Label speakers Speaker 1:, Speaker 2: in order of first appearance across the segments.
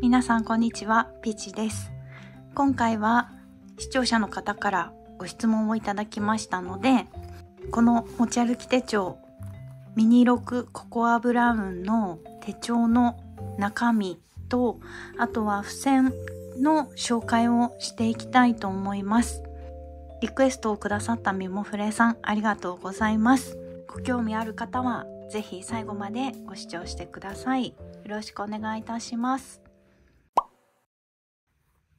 Speaker 1: 皆さんこんにちは、ピーチです。今回は視聴者の方からご質問をいただきましたので、この持ち歩き手帳、ミニ6ココアブラウンの手帳の中身と、あとは付箋の紹介をしていきたいと思います。リクエストをくださったミモフレさん、ありがとうございます。ご興味ある方は、ぜひ最後までご視聴してください。よろしくお願いいたします。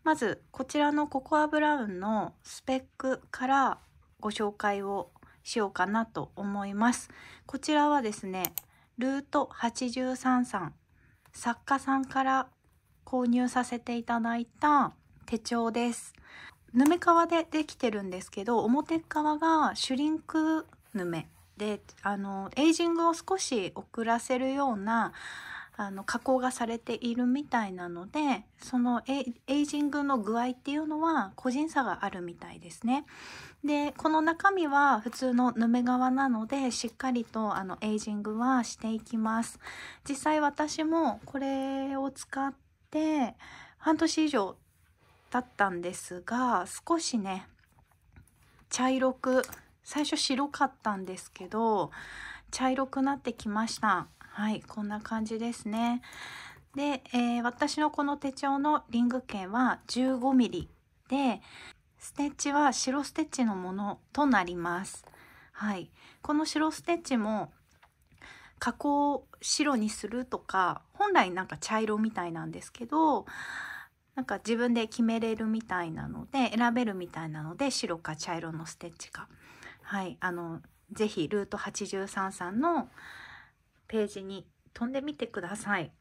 Speaker 1: まずこちらのココアブラウンのスペックからご紹介をしようかなと思います。こちらはですね、ルート83さん、作家さんから購入させていただいた手帳です。ヌメ革でできてるんですけど、表側がシュリンクヌメで、あの、エイジングを少し遅らせるようなあの加工がされているみたいなのでそのエイジングの具合っていうのは個人差があるみたいですね。でこの中身は普通のヌメ革なのでしっかりとあのエイジングはしていきます。実際私もこれを使って半年以上経ったんですが少しね茶色く最初白かったんですけど茶色くなってきました。はいこんな感じですねで、えー、私のこの手帳のリング券は 15mm でステッチは白ステッチのものとなりますはいこの白ステッチも加工を白にするとか本来なんか茶色みたいなんですけどなんか自分で決めれるみたいなので選べるみたいなので白か茶色のステッチかはいあのぜひ、ルート83さんのページに飛んでみてください。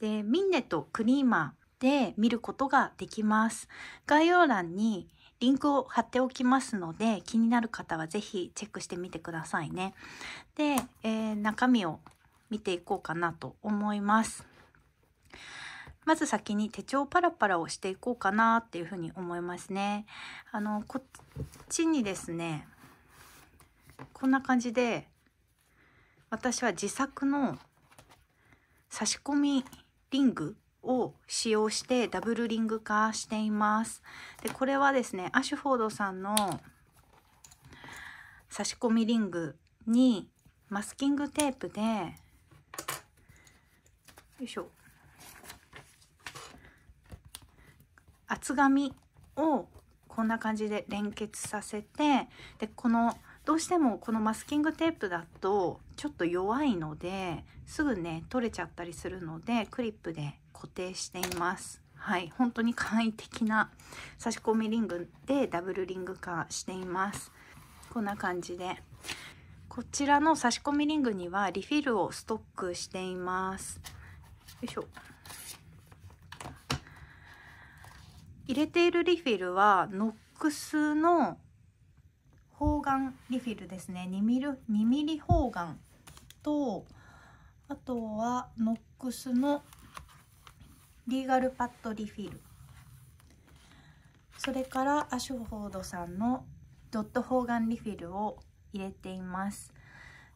Speaker 1: で、ミンネとクリーマーで見ることができます。概要欄にリンクを貼っておきますので、気になる方はぜひチェックしてみてくださいね。で、えー、中身を見ていこうかなと思います。まず先に手帳パラパラをしていこうかなっていうふうに思いますね。あの、こっちにですね、こんな感じで私は自作の差し込みリングを使用してダブルリング化しています。で、これはですね、アシュフォードさんの差し込みリングにマスキングテープで、よいしょ、厚紙をこんな感じで連結させて、で、このどうしてもこのマスキングテープだとちょっと弱いのですぐね取れちゃったりするのでクリップで固定していますはい本当に簡易的な差し込みリングでダブルリング化していますこんな感じでこちらの差し込みリングにはリフィルをストックしていますよいしょ入れているリフィルはノックスの方眼リフィルですね2ミ m 2ミリ方眼とあとはノックスのリーガルパッドリフィルそれからアシュフォードさんのドット方眼リフィルを入れています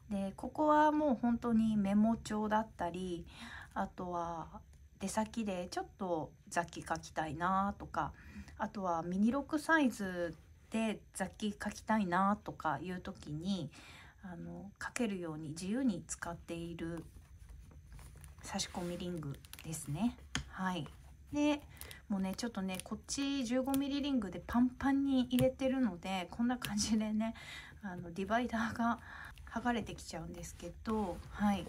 Speaker 1: でここはもう本当にメモ帳だったりあとは出先でちょっと雑記書きたいなとかあとはミニロックサイズて雑記書きたいなとかいう時にあの書けるように自由に使っている差し込みリングですね。はいでもうねちょっとねこっち 15mm リングでパンパンに入れてるのでこんな感じでねあのディバイダーが剥がれてきちゃうんですけどはい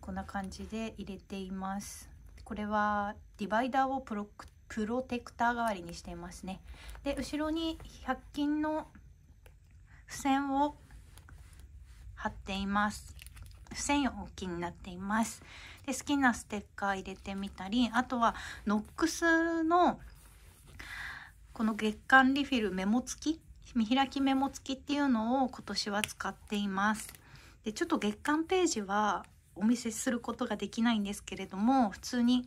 Speaker 1: こんな感じで入れています。これはディバイダーをプロクプロテクター代わりにしていますねで後ろに100均の付箋を貼っています付箋を容きになっていますで好きなステッカー入れてみたりあとはノックスのこの月間リフィルメモ付き見開きメモ付きっていうのを今年は使っていますでちょっと月間ページはお見せすることができないんですけれども普通に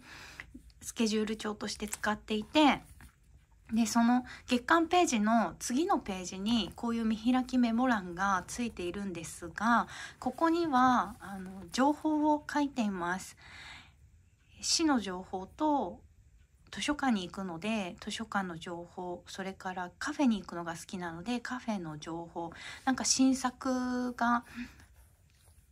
Speaker 1: スケジュール帳として使っていてでその月間ページの次のページにこういう見開きメモ欄がついているんですがここにはあの情報を書いています。市の情報と図書館に行くので図書館の情報それからカフェに行くのが好きなのでカフェの情報なんか新作が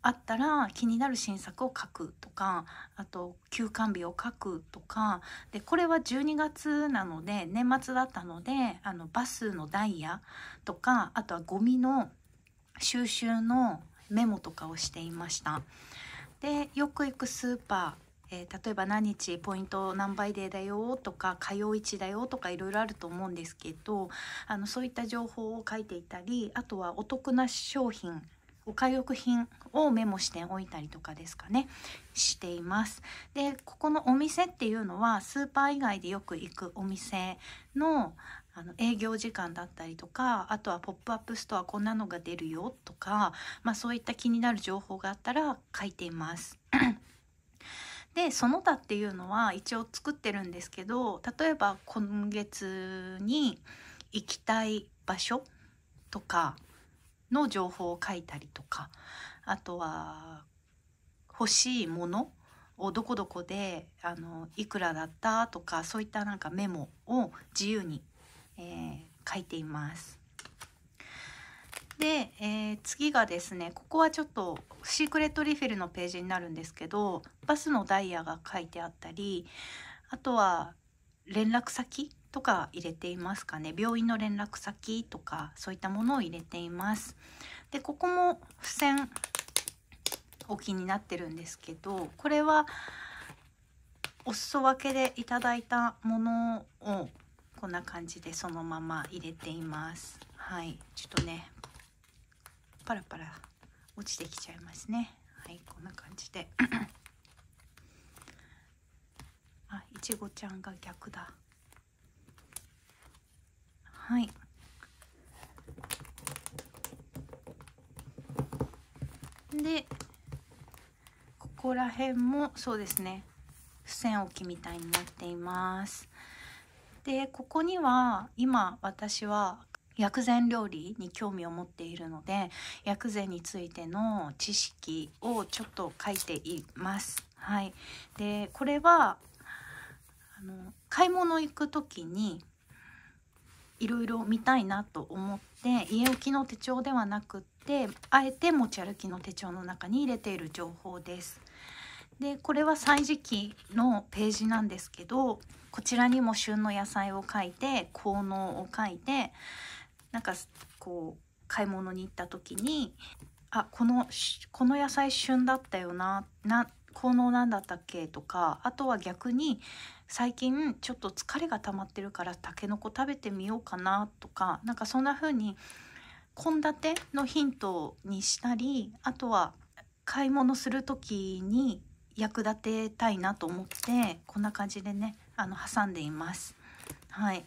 Speaker 1: あったら気になる新作を書くとかあと休館日を書くとかでこれは12月なので年末だったのであのバスのダイヤとかあとはゴミの収集のメモとかをしていました。でよく行くスーパーえー、例えば何日ポイント何倍デーだよとか火曜市だよとかいろいろあると思うんですけどあのそういった情報を書いていたりあとはお得な商品お買い品をメモしておいたりとかですかねしていますでここのお店っていうのはスーパー以外でよく行くお店のあの営業時間だったりとかあとはポップアップストアこんなのが出るよとか、まあ、そういった気になる情報があったら書いています。でその他っていうのは一応作ってるんですけど例えば今月に行きたい場所とかの情報を書いたりとかあとは欲しいものをどこどこであのいくらだったとかそういったなんかメモを自由に、えー、書いています。で、えー、次がですねここはちょっとシークレットリフィルのページになるんですけどバスのダイヤが書いてあったりあとは連絡先とか入れていますかね病院の連絡先とかそういったものを入れていますでここも付箋お気になってるんですけどこれはお裾分けでいただいたものをこんな感じでそのまま入れていますはいちょっとねパラパラ落ちてきちゃいますねはいこんな感じであいちごちゃんが逆だはいでここら辺もそうですね付箋置きみたいになっていますでここには今私は薬膳料理に興味を持っているので薬膳についての知識をちょっと書いています。はい、でこれはあの買い物行く時にいろいろ見たいなと思って家置きの手帳ではなくってあえて持ち歩きの手帳の中に入れている情報です。でこれは「歳時記」のページなんですけどこちらにも旬の野菜を書いて効能を書いてなんかこう買い物に行った時にあこのこの野菜旬だったよななこのんだったっけとかあとは逆に最近ちょっと疲れが溜まってるからたけのこ食べてみようかなとかなんかそんな風に献立のヒントにしたりあとは買い物する時に役立てたいなと思ってこんな感じでねあの挟んでいます。はい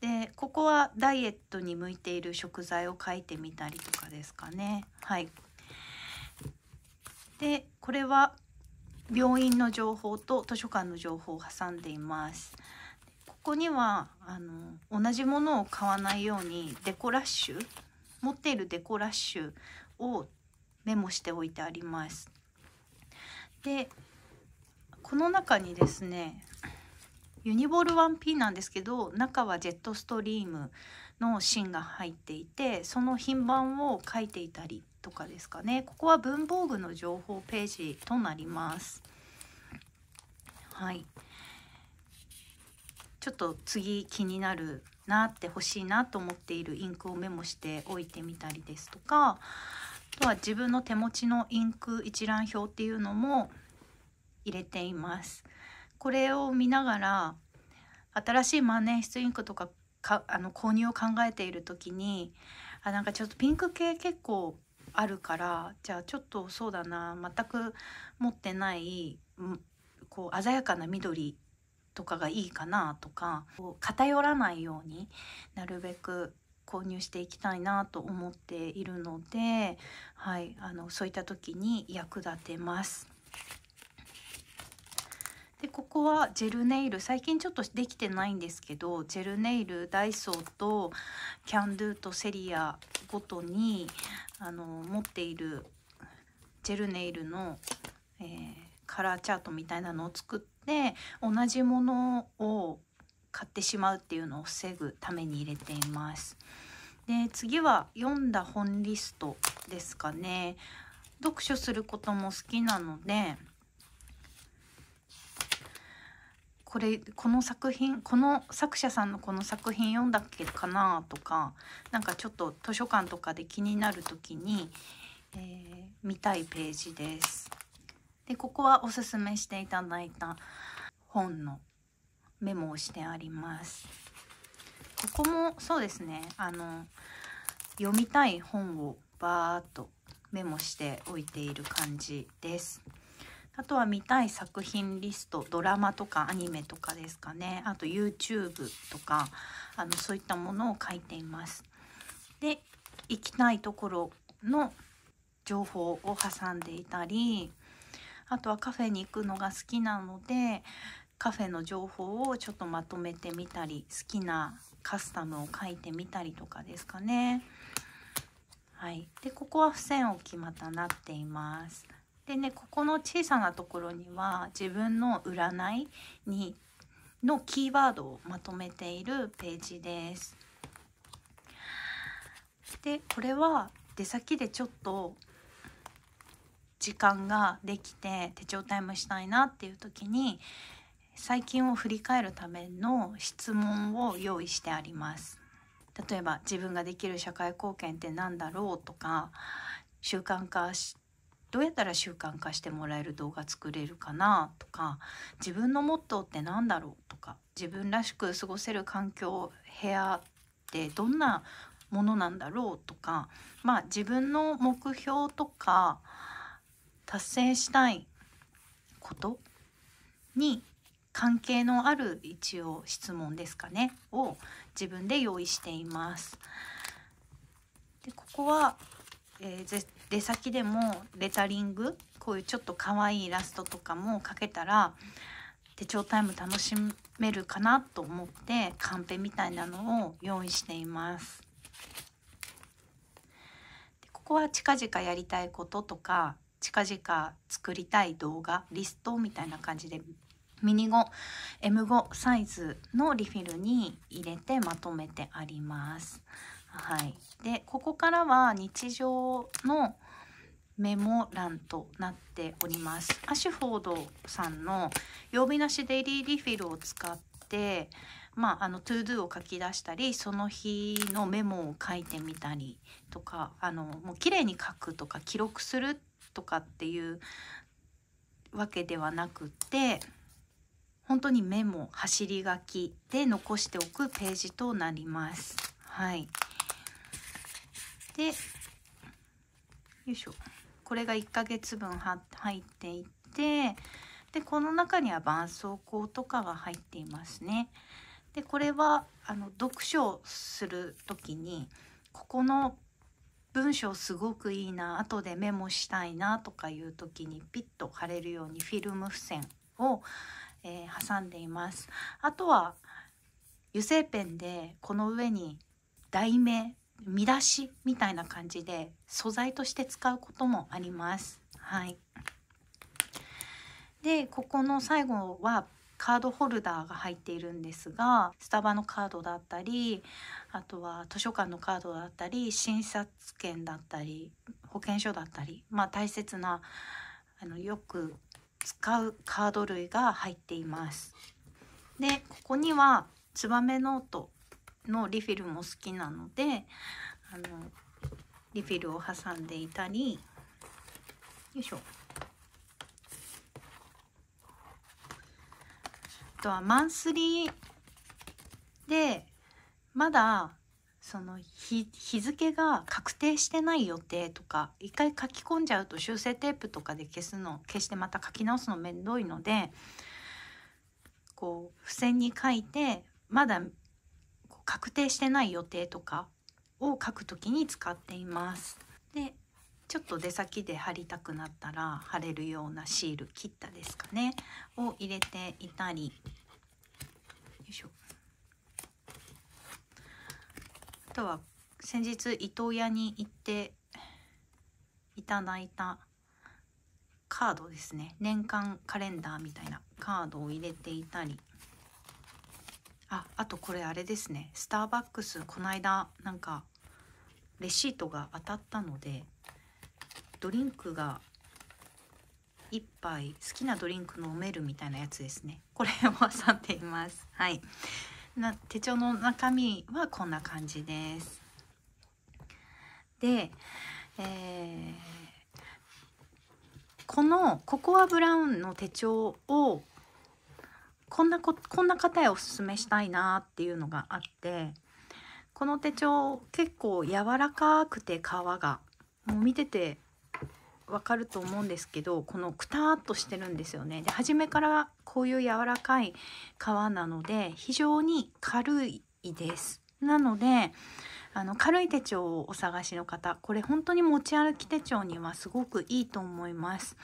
Speaker 1: でここはダイエットに向いている食材を書いてみたりとかですかね。はい、でこれは病院の情報と図書館の情報を挟んでいます。ここにはあの同じものを買わないようにデコラッシュ持っているデコラッシュをメモしておいてあります。でこの中にですねユニボール 1P なんですけど中はジェットストリームの芯が入っていてその品番を書いていたりとかですかねここは文房具の情報ページとなりますはいちょっと次気になるなって欲しいなと思っているインクをメモしておいてみたりですとかあとは自分の手持ちのインク一覧表っていうのも入れていますこれを見ながら新しい万年筆インクとかかあの購入を考えている時にあなんかちょっとピンク系結構あるからじゃあちょっとそうだな全く持ってないこう鮮やかな緑とかがいいかなとか偏らないようになるべく購入していきたいなと思っているので、はい、あのそういった時に役立てます。でここはジェルネイル最近ちょっとできてないんですけどジェルネイルダイソーとキャンドゥとセリアごとにあの持っているジェルネイルの、えー、カラーチャートみたいなのを作って同じものを買ってしまうっていうのを防ぐために入れています。で次は読んだ本リストですかね。読書することも好きなのでこれこの作品この作者さんのこの作品読んだっけかなとかなんかちょっと図書館とかで気になる時に、えー、見たいページです。でここはおすすめしていただいた本のメモをしてあります。ここもそうですねあの読みたい本をバーっとメモしておいている感じです。あとは見たい作品リストドラマとかアニメとかですかねあと YouTube とかあのそういったものを書いていますで行きたいところの情報を挟んでいたりあとはカフェに行くのが好きなのでカフェの情報をちょっとまとめてみたり好きなカスタムを書いてみたりとかですかね。はい、でここは付箋置きまたなっています。でねここの小さなところには自分の占いにのキーワードをまとめているページです。でこれは出先でちょっと時間ができて手帳タイムしたいなっていう時に最近を振り返るための質問を用意してあります。例えば自分ができる社会貢献って何だろうとか習慣化してどうやったら習慣化してもらえる動画作れるかなとか自分のモットーって何だろうとか自分らしく過ごせる環境部屋ってどんなものなんだろうとかまあ自分の目標とか達成したいことに関係のある一応質問ですかねを自分で用意しています。でここは、えー、出先でもレタリングこういうちょっと可愛いイラストとかもかけたら手帳タイム楽しめるかなと思ってカンペみたいなのを用意しています。ここは近々やりたいこととか近々作りたい動画リストみたいな感じでミニ5 M5 サイズのリフィルに入れてまとめてあります。はい、でここからは日常のメモ欄となっております。アシュフォードさんの曜日なしデイリーリフィルを使って、まあ、あのトゥードゥを書き出したりその日のメモを書いてみたりとかあのもう綺麗に書くとか記録するとかっていうわけではなくて本当にメモ走り書きで残しておくページとなります。はいでよいしょこれが1ヶ月分は入っていてでこの中には絆創膏とかは入っていますね。でこれはあの読書する時にここの文章すごくいいな後でメモしたいなとかいう時にピッと貼れるようにフィルム付箋を、えー、挟んでいます。あとは油性ペンでこの上に題名見出しみたいな感じで素材として使うこともあります。はい、でここの最後はカードホルダーが入っているんですがスタバのカードだったりあとは図書館のカードだったり診察券だったり保険証だったり、まあ、大切なあのよく使うカード類が入っています。でここにはツバメノートのリフィルも好きなのであのリフィルを挟んでいたりよいしょあとはマンスリーでまだその日付が確定してない予定とか一回書き込んじゃうと修正テープとかで消すの消してまた書き直すの面倒いのでこう付箋に書いてまだ確定してない予定とかを書くときに使っています。でちょっと出先で貼りたくなったら貼れるようなシール切ったですかねを入れていたりよいしょあとは先日伊東屋に行っていただいたカードですね年間カレンダーみたいなカードを入れていたりああとこれあれですねスターバックスこの間なんかレシートが当たったのでドリンクが1杯好きなドリンク飲めるみたいなやつですねこれを挟んでいますはいな手帳の中身はこんな感じですで、えー、このココアブラウンの手帳をこんなここんな方へおすすめしたいなっていうのがあってこの手帳結構柔らかくて皮がもう見ててわかると思うんですけどこのくたっとしてるんですよねで初めからこういう柔らかい皮なので非常に軽いですなのであの軽い手帳をお探しの方これ本当に持ち歩き手帳にはすごくいいと思います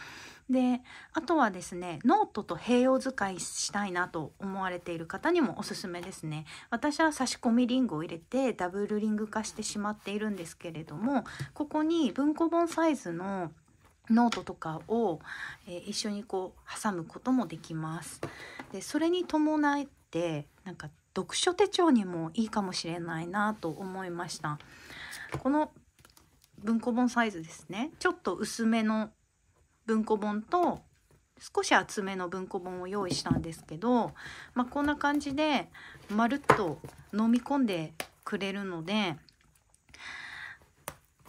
Speaker 1: であとはですねノートと併用使いしたいなと思われている方にもおすすめですね私は差し込みリングを入れてダブルリング化してしまっているんですけれどもここに文庫本サイズのノートとかを、えー、一緒にこう挟むこともできます。でそれに伴ってなんか読書手帳にもいいかもしれないなと思いました。この文庫本サイズですねちょっと薄めの文庫本と少し厚めの文庫本を用意したんですけど、まあ、こんな感じでまるっと飲み込んでくれるので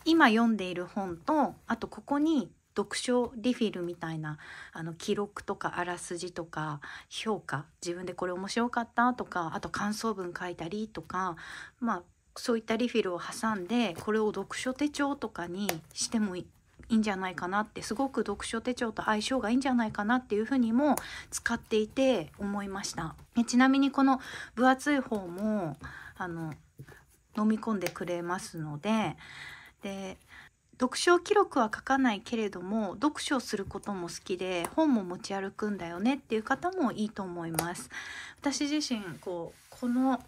Speaker 1: 今読んでいる本とあとここに読書リフィルみたいなあの記録とかあらすじとか評価自分でこれ面白かったとかあと感想文書いたりとかまあそういったリフィルを挟んでこれを読書手帳とかにしてもいいいんじゃないかなってすごく読書手帳と相性がいいんじゃないかなっていうふうにも使っていて思いましたちなみにこの分厚い方もあの飲み込んでくれますのでで読書記録は書かないけれども読書することも好きで本も持ち歩くんだよねっていう方もいいと思います私自身こうこの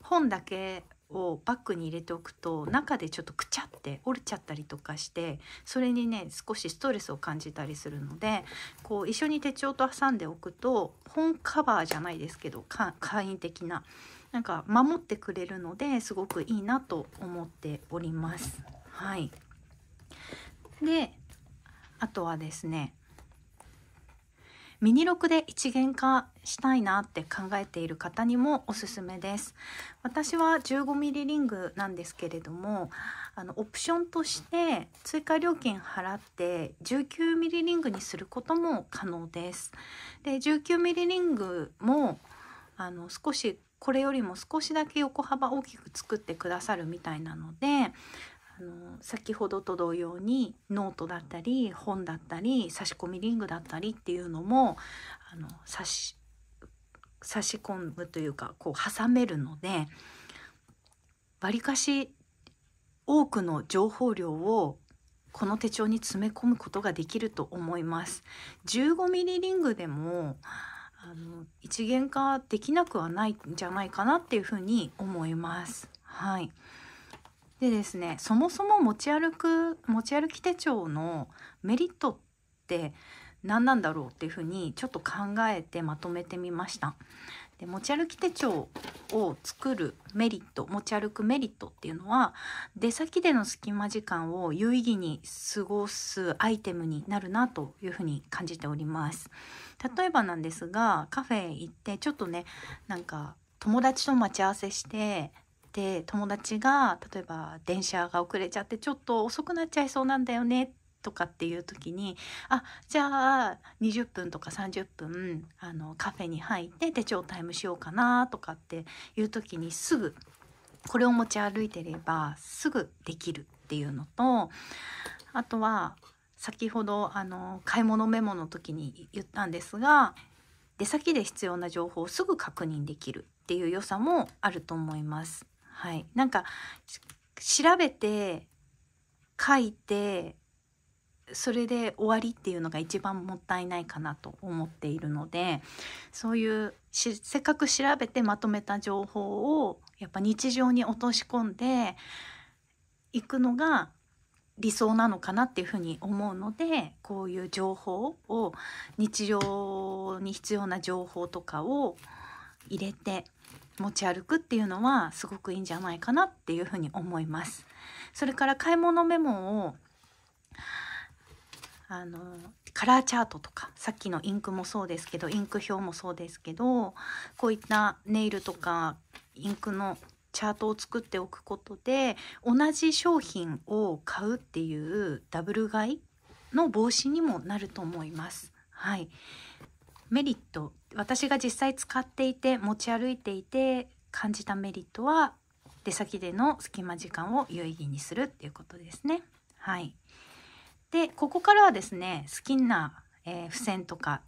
Speaker 1: 本だけをバッグに入れておくと中でちょっとくちゃって折れちゃったりとかしてそれにね少しストレスを感じたりするのでこう一緒に手帳と挟んでおくと本カバーじゃないですけど簡易的ななんか守ってくれるのですごくいいなと思っております。はい、であとはですねミニ録で一元化したいなって考えている方にもおすすめです私は1 5ミリリングなんですけれどもあのオプションとして追加料金払って1 9ミリリングにすることも可能ですで 19mm リングもあの少しこれよりも少しだけ横幅大きく作ってくださるみたいなのであの先ほどと同様にノートだったり本だったり差し込みリングだったりっていうのもあの差し差し込むというかこう挟めるのでわりかし多くの情報量をこの手帳に詰め込むことができると思います。15ミリリングでもあの一元化できなくはないんじゃないかなっていうふうに思います。はい。でですねそもそも持ち歩く持ち歩き手帳のメリットって何なんだろうっていうふうにちょっと考えてまとめてみました。で持ち歩き手帳を作るメリット持ち歩くメリットっていうのは出先での隙間時間を有意義に過ごすアイテムになるなというふうに感じております。例えばなんですがカフェ行ってちょっとねなんか友達と待ち合わせしてで友達が例えば電車が遅れちゃってちょっと遅くなっちゃいそうなんだよねとかっていう時にあじゃあ20分とか30分あのカフェに入って手帳タイムしようかなとかっていう時にすぐこれを持ち歩いてればすぐできるっていうのとあとは先ほどあの買い物メモの時に言ったんですが出先で必要な情報をすぐ確認できるっていう良さもあると思います。はい、なんか調べて書いてそれで終わりっていうのが一番もったいないかなと思っているのでそういうせっかく調べてまとめた情報をやっぱ日常に落とし込んでいくのが理想なのかなっていうふうに思うのでこういう情報を日常に必要な情報とかを入れて持ち歩くっていうのはすごくいいんじゃないかなっていうふうに思います。それから買い物メモをあのカラーチャートとかさっきのインクもそうですけどインク表もそうですけどこういったネイルとかインクのチャートを作っておくことで同じ商品を買うっていうダブル買いの防止にもなると思います。はい、メリット私が実際使っていて持ち歩いていて感じたメリットは出先での隙間時間を有意義にするっていうことですね。はい、でここからはですね好きな、えー、付箋とか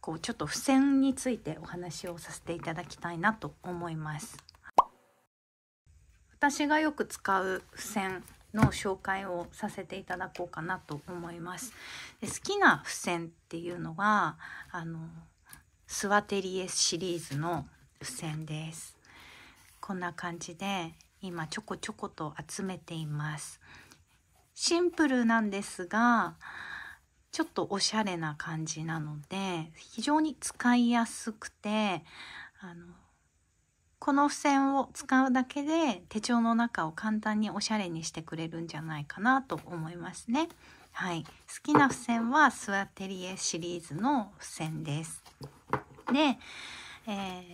Speaker 1: こうちょっと付箋についてお話をさせていただきたいなと思います。私がよく使う付箋の紹介をさせていただこうかなと思います。で好きな付箋っていうのはあのスワテリエスシリーズの付箋ですこんな感じで今ちょこちょこと集めていますシンプルなんですがちょっとおしゃれな感じなので非常に使いやすくてあのこの付箋を使うだけで手帳の中を簡単におしゃれにしてくれるんじゃないかなと思いますね。はい、好きな付箋はスワテリエシリーズの付箋です。で、えー、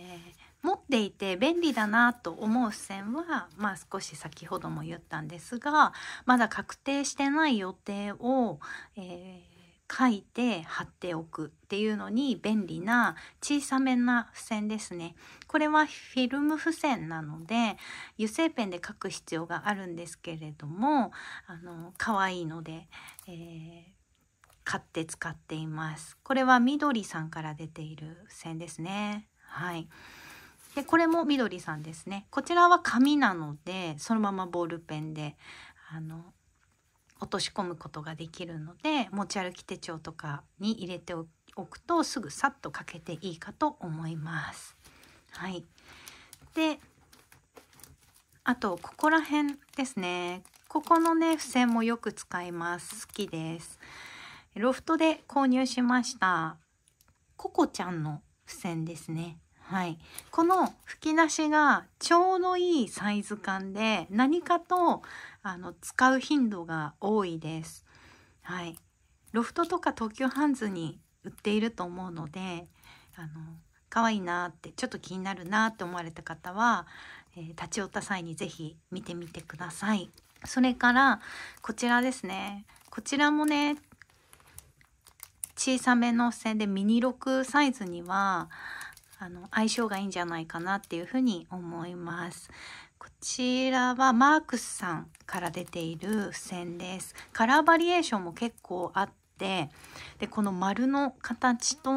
Speaker 1: 持っていて便利だなと思う付箋は、まあ、少し先ほども言ったんですがまだ確定してない予定を、えー、書いて貼っておくっていうのに便利な小さめな付箋ですね。これはフィルム付箋なので油性ペンで書く必要があるんですけれどもあの可愛いので、えー買って使っています。これはみどりさんから出ている付箋ですね。はい。で、これもみどりさんですね。こちらは紙なので、そのままボールペンで、あの、落とし込むことができるので、持ち歩き手帳とかに入れておくと、すぐさっとかけていいかと思います。はい。で、あと、ここら辺ですね。ここのね、付箋もよく使います。好きです。ロフトで購入しました。ココちゃんの付箋ですね。はい。この吹き出しがちょうどいいサイズ感で何かとあの使う頻度が多いです。はい。ロフトとか東急ハンズに売っていると思うので、あの、可愛いなってちょっと気になるなって思われた方は、えー、立ち寄った際に是非見てみてください。それからこちらですね。こちらもね、小さめの線でミニ6サイズにはあの相性がいいんじゃないかなっていうふうに思います。こちらはマークスさんから出ている付箋です。カラーバリエーションも結構あってでこの丸の形と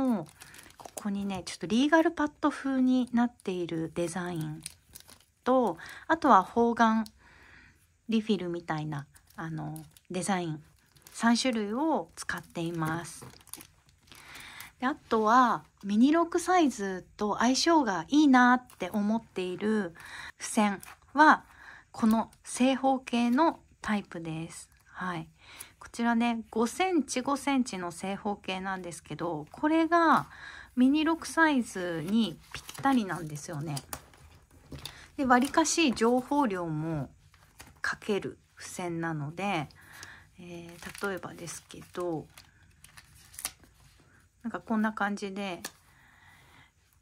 Speaker 1: ここにねちょっとリーガルパッド風になっているデザインとあとは方眼リフィルみたいなあのデザイン3種類を使っています。であとはミニロックサイズと相性がいいなって思っている付箋はこの正方形のタイプです。はい、こちらね5センチ5センチの正方形なんですけどこれがミニ6サイズにぴったりなんですよね。で割かし情報量もかける付箋なのでえー、例えばですけどなんかこんな感じで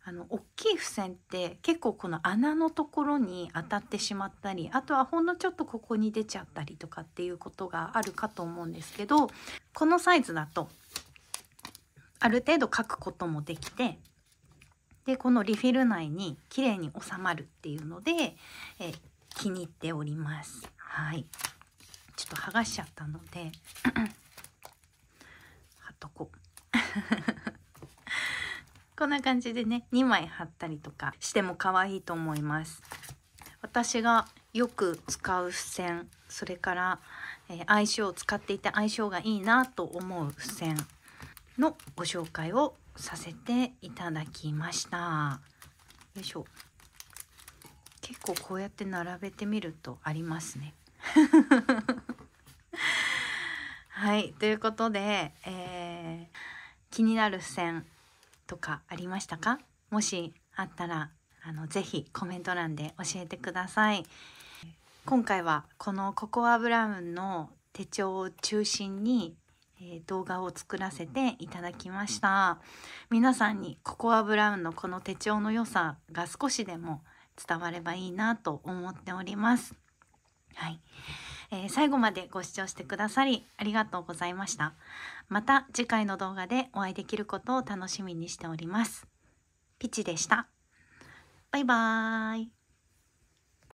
Speaker 1: あの大きい付箋って結構この穴のところに当たってしまったりあとはほんのちょっとここに出ちゃったりとかっていうことがあるかと思うんですけどこのサイズだとある程度書くこともできてでこのリフィル内に綺麗に収まるっていうのでえ気に入っております。はいちょっと剥がしちゃったので 貼っとこう こんな感じでね2枚貼ったりとかしても可愛いと思います私がよく使う付箋それから、えー、相性を使っていて相性がいいなと思う付箋のご紹介をさせていただきましたよいしょ結構こうやって並べてみるとありますねはい、ということで、えー、気になる付箋とかありましたかもしあったら、あの、ぜひコメント欄で教えてください。今回はこのココアブラウンの手帳を中心に、えー、動画を作らせていただきました皆さんにココアブラウンのこの手帳の良さが少しでも伝わればいいなと思っておりますはい、えー、最後までご視聴してくださりありがとうございました。また次回の動画でお会いできることを楽しみにしております。ピチでした。バイバーイ。